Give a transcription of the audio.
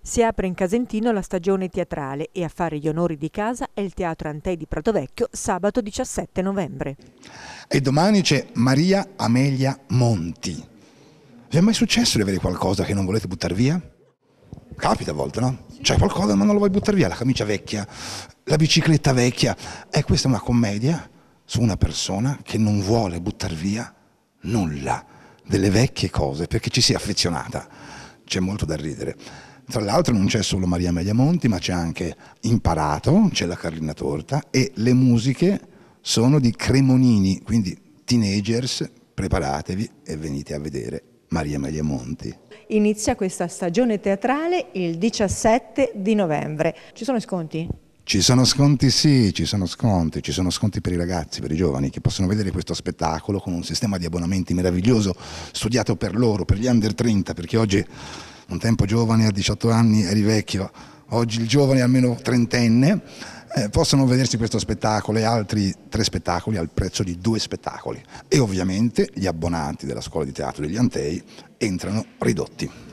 Si apre in Casentino la stagione teatrale e a fare gli onori di casa è il Teatro Antei di Pratovecchio sabato 17 novembre. E domani c'è Maria Amelia Monti. Vi è mai successo di avere qualcosa che non volete buttare via? Capita a volte, no? C'è qualcosa ma non lo vuoi buttare via, la camicia vecchia, la bicicletta vecchia. E questa è una commedia su una persona che non vuole buttare via nulla delle vecchie cose perché ci sia affezionata. C'è molto da ridere. Tra l'altro non c'è solo Maria Amelia Monti, ma c'è anche Imparato, c'è la Carlina Torta e le musiche sono di Cremonini, quindi teenagers, preparatevi e venite a vedere Maria Amelia Monti. Inizia questa stagione teatrale il 17 di novembre. Ci sono sconti? Ci sono sconti sì, ci sono sconti, ci sono sconti per i ragazzi, per i giovani che possono vedere questo spettacolo con un sistema di abbonamenti meraviglioso studiato per loro, per gli under 30, perché oggi un tempo giovane a 18 anni eri vecchio, oggi il giovane è almeno trentenne eh, possono vedersi questo spettacolo e altri tre spettacoli al prezzo di due spettacoli e ovviamente gli abbonati della scuola di teatro degli Antei entrano ridotti.